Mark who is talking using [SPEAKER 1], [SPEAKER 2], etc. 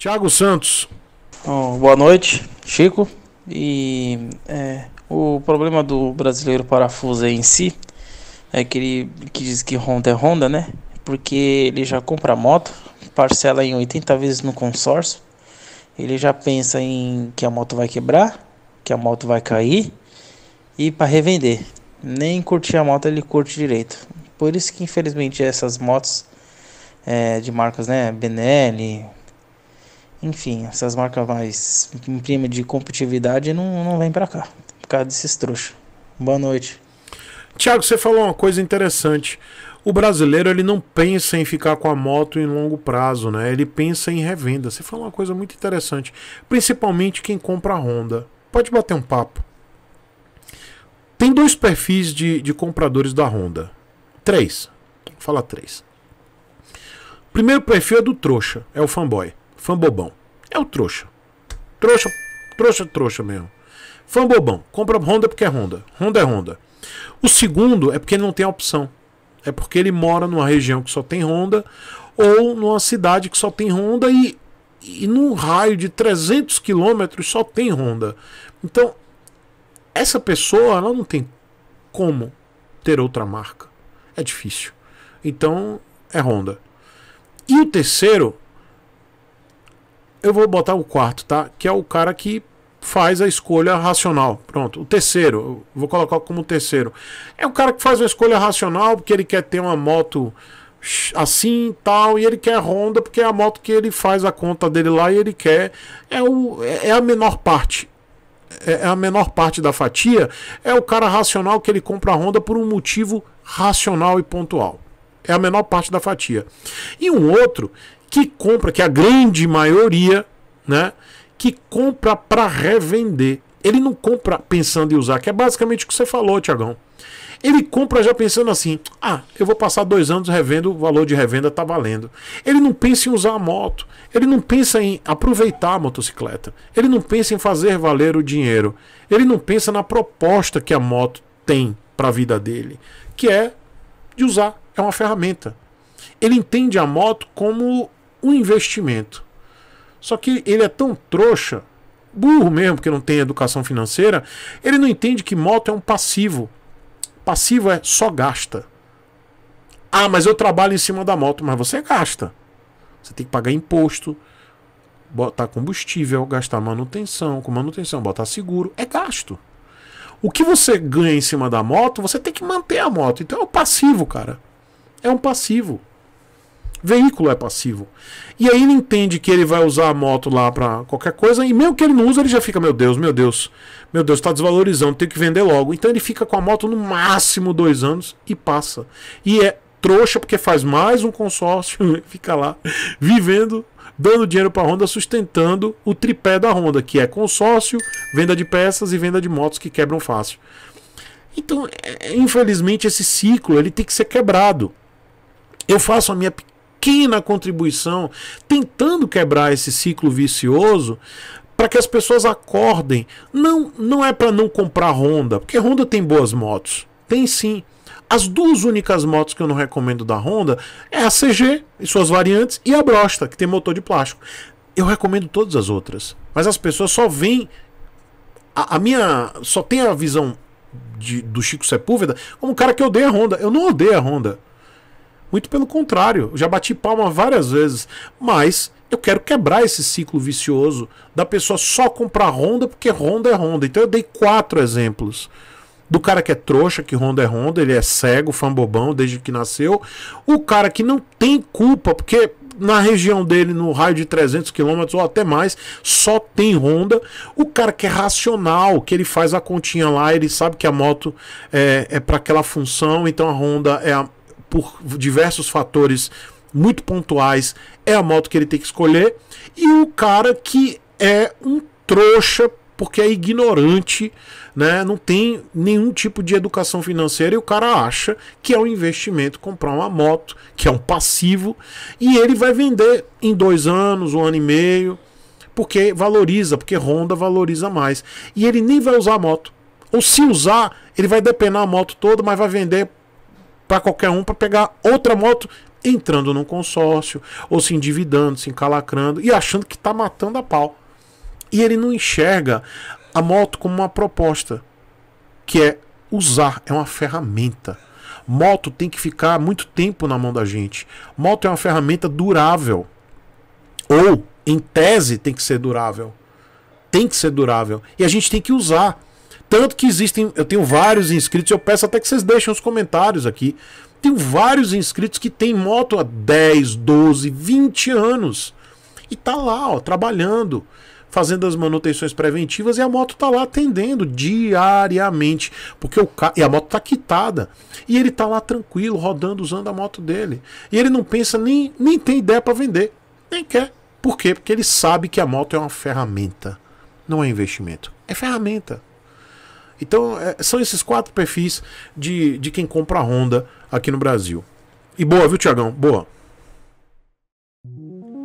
[SPEAKER 1] Tiago Santos. Bom, boa noite, Chico. E é, o problema do brasileiro parafuso em si é que ele que diz que Honda é Honda, né? Porque ele já compra moto, parcela em 80 vezes no consórcio. Ele já pensa em que a moto vai quebrar, que a moto vai cair e para revender. Nem curtir a moto ele curte direito. Por isso que infelizmente essas motos é, de marcas, né, Benelli, enfim, essas marcas mais prima de competitividade não, não vem para cá, por causa desses trouxas. Boa noite. Tiago, você falou uma coisa interessante. O brasileiro ele não pensa em ficar com a moto em longo prazo, né? Ele pensa em revenda. Você falou uma coisa muito interessante, principalmente quem compra a Honda. Pode bater um papo. Tem dois perfis de, de compradores da Honda. Três. Fala três. Primeiro perfil é do trouxa, é o fanboy fã bobão. É o trouxa. Trouxa, trouxa, trouxa mesmo. Fã bobão. Compra Honda porque é Honda. Honda é Honda. O segundo é porque ele não tem opção. É porque ele mora numa região que só tem Honda ou numa cidade que só tem Honda e, e num raio de 300 quilômetros só tem Honda. Então, essa pessoa ela não tem como ter outra marca. É difícil. Então, é Honda. E o terceiro eu vou botar o quarto, tá? Que é o cara que faz a escolha racional. Pronto, o terceiro, vou colocar como terceiro. É o cara que faz a escolha racional porque ele quer ter uma moto assim tal e ele quer Honda porque é a moto que ele faz a conta dele lá e ele quer é, o, é, é a menor parte é, é a menor parte da fatia é o cara racional que ele compra a Honda por um motivo racional e pontual é a menor parte da fatia e um outro que compra, que a grande maioria, né, que compra para revender. Ele não compra pensando em usar, que é basicamente o que você falou, Tiagão. Ele compra já pensando assim: ah, eu vou passar dois anos revendo, o valor de revenda está valendo. Ele não pensa em usar a moto, ele não pensa em aproveitar a motocicleta, ele não pensa em fazer valer o dinheiro, ele não pensa na proposta que a moto tem para a vida dele, que é de usar, é uma ferramenta. Ele entende a moto como um investimento. Só que ele é tão trouxa, burro mesmo, porque não tem educação financeira, ele não entende que moto é um passivo. Passivo é só gasta. Ah, mas eu trabalho em cima da moto, mas você gasta. Você tem que pagar imposto, botar combustível, gastar manutenção, com manutenção, botar seguro, é gasto. O que você ganha em cima da moto, você tem que manter a moto. Então é um passivo, cara. É um passivo. Veículo é passivo. E aí ele entende que ele vai usar a moto lá para qualquer coisa, e mesmo que ele não use ele já fica, meu Deus, meu Deus, meu Deus, está desvalorizando, tem que vender logo. Então ele fica com a moto no máximo dois anos e passa. E é trouxa porque faz mais um consórcio, fica lá vivendo, dando dinheiro para a Honda, sustentando o tripé da Honda, que é consórcio, venda de peças e venda de motos que quebram fácil. Então, é, infelizmente, esse ciclo ele tem que ser quebrado. Eu faço a minha pequena contribuição, tentando quebrar esse ciclo vicioso para que as pessoas acordem. Não, não é para não comprar Honda, porque Honda tem boas motos. Tem sim. As duas únicas motos que eu não recomendo da Honda é a CG e suas variantes e a Brosta, que tem motor de plástico. Eu recomendo todas as outras, mas as pessoas só veem a, a minha só tem a visão de, do Chico Sepúlveda como um cara que odeia a Honda. Eu não odeio a Honda. Muito pelo contrário, eu já bati palma várias vezes, mas eu quero quebrar esse ciclo vicioso da pessoa só comprar Honda porque Honda é Honda. Então eu dei quatro exemplos. Do cara que é trouxa, que Honda é Honda, ele é cego, bobão desde que nasceu. O cara que não tem culpa, porque na região dele, no raio de 300 km ou até mais, só tem Honda. O cara que é racional, que ele faz a continha lá, ele sabe que a moto é, é para aquela função, então a Honda é a, por diversos fatores muito pontuais, é a moto que ele tem que escolher, e o cara que é um trouxa porque é ignorante, né? Não tem nenhum tipo de educação financeira e o cara acha que é um investimento comprar uma moto, que é um passivo, e ele vai vender em dois anos, um ano e meio, porque valoriza, porque Honda valoriza mais. E ele nem vai usar a moto. Ou se usar, ele vai depenar a moto toda, mas vai vender para qualquer um para pegar outra moto entrando num consórcio ou se endividando, se encalacrando e achando que está matando a pau. E ele não enxerga a moto como uma proposta, que é usar, é uma ferramenta. Moto tem que ficar muito tempo na mão da gente. Moto é uma ferramenta durável. Ou, em tese, tem que ser durável. Tem que ser durável. E a gente tem que usar. Tanto que existem, eu tenho vários inscritos, eu peço até que vocês deixem os comentários aqui. Tenho vários inscritos que tem moto há 10, 12, 20 anos. E tá lá, ó, trabalhando, fazendo as manutenções preventivas e a moto tá lá atendendo diariamente, porque o ca... e a moto tá quitada. E ele tá lá tranquilo, rodando, usando a moto dele. E ele não pensa nem nem tem ideia para vender, nem quer. Por quê? Porque ele sabe que a moto é uma ferramenta, não é investimento. É ferramenta. Então, é, são esses quatro perfis de, de quem compra Honda aqui no Brasil. E boa, viu, Tiagão? Boa.